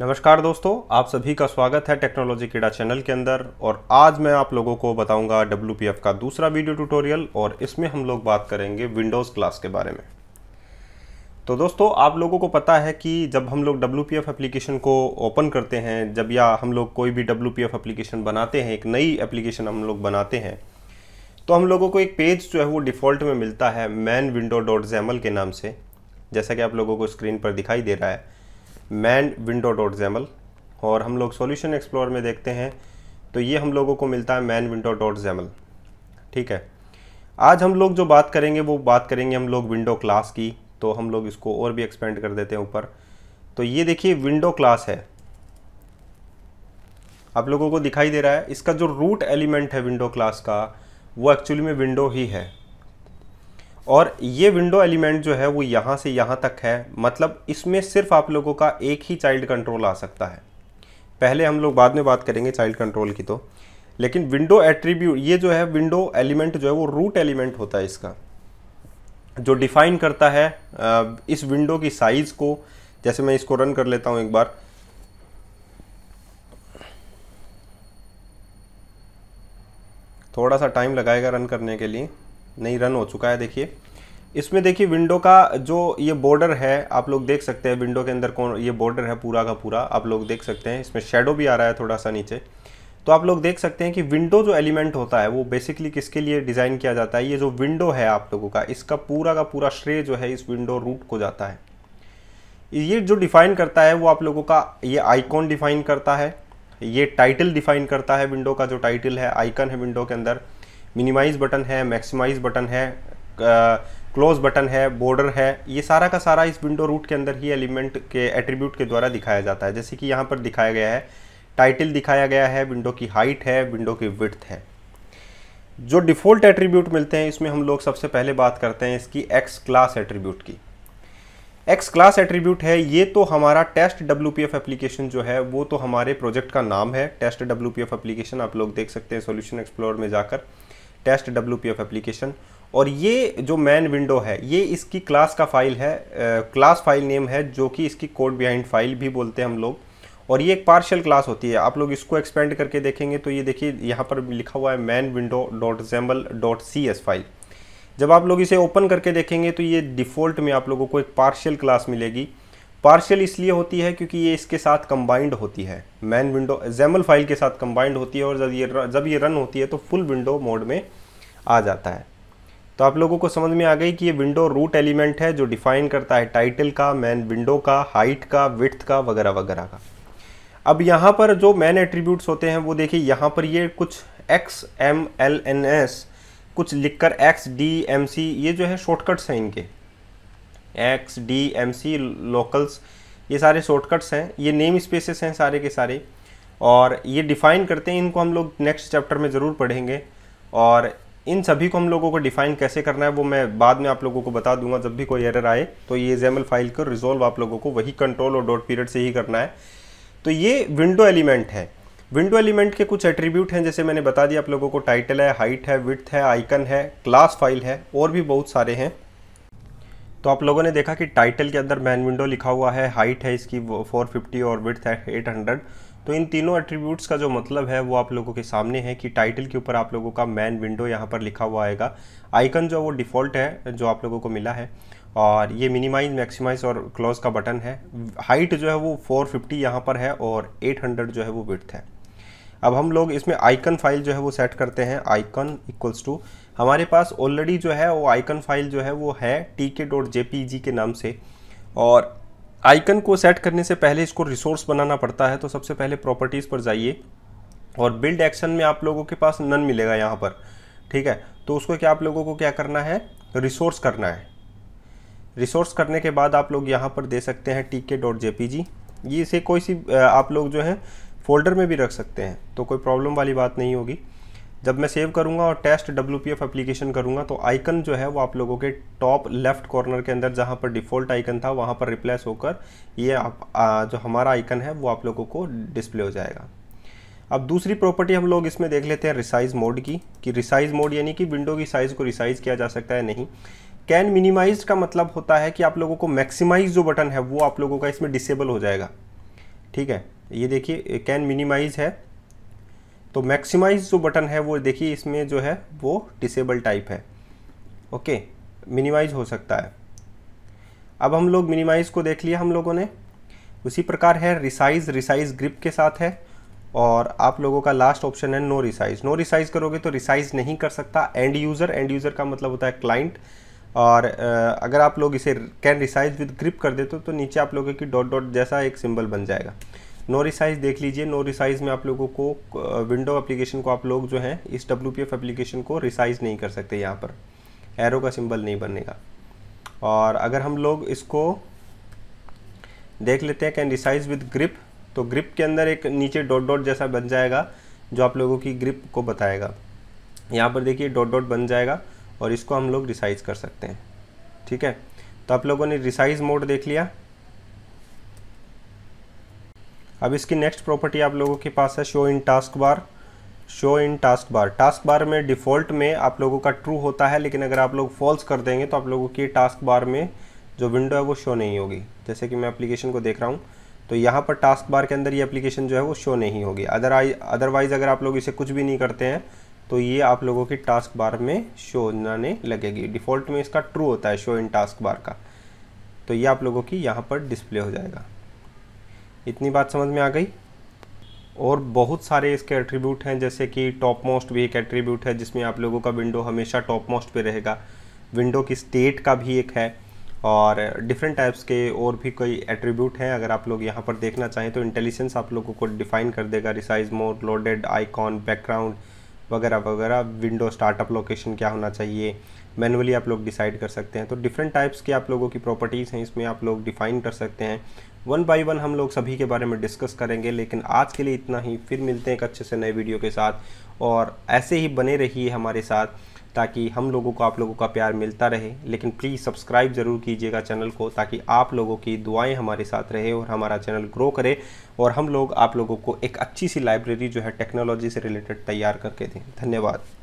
नमस्कार दोस्तों आप सभी का स्वागत है टेक्नोलॉजी कीड़ा चैनल के अंदर और आज मैं आप लोगों को बताऊंगा डब्ल्यू का दूसरा वीडियो ट्यूटोरियल और इसमें हम लोग बात करेंगे विंडोज़ क्लास के बारे में तो दोस्तों आप लोगों को पता है कि जब हम लोग डब्ल्यू एप्लीकेशन को ओपन करते हैं जब या हम लोग कोई भी डब्ल्यू एप्लीकेशन बनाते हैं एक नई एप्लीकेशन हम लोग बनाते हैं तो हम लोगों को एक पेज जो है वो डिफ़ॉल्ट में मिलता है मैन विंडो डॉट के नाम से जैसा कि आप लोगों को स्क्रीन पर दिखाई दे रहा है मैंड विंडो डॉट जैमल और हम लोग सॉल्यूशन एक्सप्लोर में देखते हैं तो ये हम लोगों को मिलता है मैन विंडो डॉट जैमल ठीक है आज हम लोग जो बात करेंगे वो बात करेंगे हम लोग विंडो क्लास की तो हम लोग इसको और भी एक्सपेंड कर देते हैं ऊपर तो ये देखिए विंडो क्लास है आप लोगों को दिखाई दे रहा है इसका जो रूट एलिमेंट है विंडो क्लास का वो एक्चुअली में विंडो ही है और ये विंडो एलिमेंट जो है वो यहाँ से यहाँ तक है मतलब इसमें सिर्फ आप लोगों का एक ही चाइल्ड कंट्रोल आ सकता है पहले हम लोग बाद में बात करेंगे चाइल्ड कंट्रोल की तो लेकिन विंडो एट्रीब्यूट ये जो है विंडो एलिमेंट जो है वो रूट एलिमेंट होता है इसका जो डिफाइन करता है इस विंडो की साइज़ को जैसे मैं इसको रन कर लेता हूँ एक बार थोड़ा सा टाइम लगाएगा रन करने के लिए नहीं रन हो चुका है देखिए इसमें देखिए विंडो का जो ये बॉर्डर है आप लोग देख सकते हैं विंडो के अंदर कौन ये बॉर्डर है पूरा का पूरा आप लोग देख सकते हैं इसमें शेडो भी आ रहा है थोड़ा सा नीचे तो आप लोग देख सकते हैं कि विंडो जो एलिमेंट होता है वो बेसिकली किसके लिए डिज़ाइन किया जाता है ये जो विंडो है आप लोगों का इसका पूरा का पूरा श्रेय जो है इस विंडो रूट को जाता है ये जो डिफ़ाइन करता है वो आप लोगों का ये आइकॉन डिफ़ाइन करता है ये टाइटल डिफ़ाइन करता है विंडो का जो टाइटल है आइकन है विंडो के अंदर मिनिमाइज़ बटन है मैक्सिमाइज़ बटन है क्लोज बटन है बॉर्डर है ये सारा का सारा इस विंडो रूट के अंदर ही एलिमेंट के एट्रीब्यूट के द्वारा दिखाया जाता है जैसे कि यहाँ पर दिखाया गया है टाइटल दिखाया गया है विंडो की हाइट है विंडो की विथ है जो डिफ़ॉल्ट एट्रीब्यूट मिलते हैं इसमें हम लोग सबसे पहले बात करते हैं इसकी एक्स क्लास एट्रीब्यूट की एक्स क्लास एट्रीब्यूट है ये तो हमारा test W P F application जो है वो तो हमारे प्रोजेक्ट का नाम है test W P F application आप लोग देख सकते हैं सोल्यूशन एक्सप्लोर में जाकर test W P F application और ये जो मैन विंडो है ये इसकी क्लास का फाइल है क्लास फाइल नेम है जो कि इसकी कोड बिहाइंड फाइल भी बोलते हैं हम लोग और ये एक पार्शियल क्लास होती है आप लोग इसको एक्सपेंड करके देखेंगे तो ये देखिए यहाँ पर लिखा हुआ है main window dot xaml dot C S file जब आप लोग इसे ओपन करके देखेंगे तो ये डिफ़ॉल्ट में आप लोगों को एक पार्शियल क्लास मिलेगी पार्शियल इसलिए होती है क्योंकि ये इसके साथ कंबाइंड होती है मैन विंडो जैमल फाइल के साथ कंबाइंड होती है और जब ये जब ये रन होती है तो फुल विंडो मोड में आ जाता है तो आप लोगों को समझ में आ गई कि ये विंडो रूट एलिमेंट है जो डिफाइन करता है टाइटल का मैन विंडो का हाइट का विथ का वगैरह वगैरह का अब यहाँ पर जो मैन एट्रीब्यूट्स होते हैं वो देखिए यहाँ पर ये कुछ X M L N S कुछ लिखकर एक्स डी एम सी ये जो है शॉर्टकट्स हैं इनके X D M C locals ये सारे शॉर्टकट्स हैं ये नेम स्पेसेस हैं सारे के सारे और ये डिफ़ाइन करते हैं इनको हम लोग नेक्स्ट चैप्टर में ज़रूर पढ़ेंगे और इन सभी को हम लोगों को डिफ़ाइन कैसे करना है वो मैं बाद में आप लोगों को बता दूंगा जब भी कोई एरर आए तो ये जेमल फाइल को रिजोल्व आप लोगों को वही कंट्रोल और डॉट पीरियड से ही करना है तो ये विंडो एलिमेंट है विंडो एलिमेंट के कुछ एट्रीब्यूट हैं जैसे मैंने बता दिया आप लोगों को टाइटल है हाइट है विथ है आइकन है क्लास फाइल है और भी बहुत सारे हैं तो आप लोगों ने देखा कि टाइटल के अंदर मैन विंडो लिखा हुआ है हाइट है इसकी 450 और विथ है 800 तो इन तीनों एट्रीब्यूट्स का जो मतलब है वो आप लोगों के सामने है कि टाइटल के ऊपर आप लोगों का मैन विंडो यहाँ पर लिखा हुआ आएगा आइकन जो वो डिफ़ॉल्ट है जो आप लोगों को मिला है और ये मिनिमाइज मैक्सिमाइज और क्लोज का बटन है हाइट जो है वो 450 फिफ्टी यहाँ पर है और 800 जो है वो विथ है अब हम लोग इसमें आइकन फाइल जो है वो सेट करते हैं आइकन इक्वल्स टू हमारे पास ऑलरेडी जो है वो आइकन फाइल जो है वो है टी के डॉट जे पी जी के नाम से और आइकन को सेट करने से पहले इसको रिसोर्स बनाना पड़ता है तो सबसे पहले प्रॉपर्टीज़ पर जाइए और बिल्ड एक्शन में आप लोगों के पास नन मिलेगा यहाँ पर ठीक है तो उसको क्या आप लोगों को क्या करना है रिसोर्स करना है रिसोर्स करने के बाद आप लोग यहाँ पर दे सकते हैं टी के डॉट जे पी जी ये इसे कोई सी आप लोग जो है फोल्डर में भी रख सकते हैं तो कोई प्रॉब्लम वाली बात नहीं होगी जब मैं सेव करूँगा और test W P F application करूंगा तो आइकन जो है वो आप लोगों के टॉप लेफ्ट कॉर्नर के अंदर जहाँ पर डिफ़ॉल्ट आइकन था वहां पर रिप्लेस होकर ये आप आ, जो हमारा आइकन है वो आप लोगों को डिस्प्ले हो जाएगा अब दूसरी प्रॉपर्टी हम लोग इसमें देख लेते हैं रिसाइज मोड की कि रिसाइज मोड यानी कि विंडो की साइज़ को रिसाइज किया जा सकता है नहीं कैन मिनिमाइज का मतलब होता है कि आप लोगों को मैक्सिमाइज जो बटन है वो आप लोगों का इसमें डिसेबल हो जाएगा ठीक है ये देखिए कैन मिनिमाइज है तो मैक्सिमाइज जो बटन है वो देखिए इसमें जो है वो डिसेबल टाइप है ओके मिनिमाइज हो सकता है अब हम लोग मिनिमाइज को देख लिया हम लोगों ने उसी प्रकार है रिसाइज रिसाइज ग्रिप के साथ है और आप लोगों का लास्ट ऑप्शन है नो रिसाइज नो रिसाइज करोगे तो रिसाइज नहीं कर सकता एंड यूज़र एंड यूज़र का मतलब होता है क्लाइंट और अगर आप लोग इसे कैन रिसाइज विद ग्रिप कर देते हो तो नीचे आप लोगों की डॉट डॉट जैसा एक सिंबल बन जाएगा नो रिसाइज देख लीजिए नो रिसाइज में आप लोगों को विंडो एप्लीकेशन को आप लोग जो है इस डब्ल्यू पी एफ एप्लीकेशन को रिसाइज नहीं कर सकते यहाँ पर एरो का सिंबल नहीं बनेगा और अगर हम लोग इसको देख लेते हैं कैन रिसाइज विद ग्रिप तो ग्रिप के अंदर एक नीचे डॉट डॉट जैसा बन जाएगा जो आप लोगों की ग्रिप को बताएगा यहाँ पर देखिए डॉट डॉट बन जाएगा और इसको हम लोग रिसाइज कर सकते हैं ठीक है तो आप लोगों ने रिसाइज मोड देख लिया अब इसकी नेक्स्ट प्रॉपर्टी आप लोगों के पास है show in taskbar show in taskbar taskbar में डिफ़ॉल्ट में आप लोगों का ट्रू होता है लेकिन अगर आप लोग फॉल्स कर देंगे तो आप लोगों की टास्क बार में जो विंडो है वो शो नहीं होगी जैसे कि मैं अप्लीकेशन को देख रहा हूँ तो यहाँ पर टास्क बार के अंदर ये अप्लीकेशन जो है वो शो नहीं होगी अदरवाइज अदरवाइज़ अगर आप लोग इसे कुछ भी नहीं करते हैं तो ये आप लोगों की टास्क बार में शो नाने लगेगी डिफ़ॉल्ट में इसका ट्रू होता है शो इन टास्क बार का तो ये आप लोगों की यहाँ पर डिस्प्ले हो जाएगा इतनी बात समझ में आ गई और बहुत सारे इसके एट्रीब्यूट हैं जैसे कि टॉप मोस्ट भी एक एट्रीब्यूट है जिसमें आप लोगों का विंडो हमेशा टॉप मोस्ट पे रहेगा विंडो की स्टेट का भी एक है और डिफरेंट टाइप्स के और भी कई एट्रीब्यूट हैं अगर आप लोग यहाँ पर देखना चाहें तो इंटेलिजेंस आप लोगों को डिफाइन कर देगा resize mode loaded icon background वगैरह वगैरह विंडो स्टार्टअप लोकेशन क्या होना चाहिए मैनुअली आप लोग डिसाइड कर सकते हैं तो डिफरेंट टाइप्स की आप लोगों की प्रॉपर्टीज़ हैं इसमें आप लोग डिफाइन कर सकते हैं वन बाय वन हम लोग सभी के बारे में डिस्कस करेंगे लेकिन आज के लिए इतना ही फिर मिलते हैं एक अच्छे से नए वीडियो के साथ और ऐसे ही बने रहिए हमारे साथ ताकि हम लोगों को आप लोगों का प्यार मिलता रहे लेकिन प्लीज़ सब्सक्राइब ज़रूर कीजिएगा चैनल को ताकि आप लोगों की दुआएं हमारे साथ रहे और हमारा चैनल ग्रो करे और हम लोग आप लोगों को एक अच्छी सी लाइब्रेरी जो है टेक्नोलॉजी से रिलेटेड तैयार करके दें धन्यवाद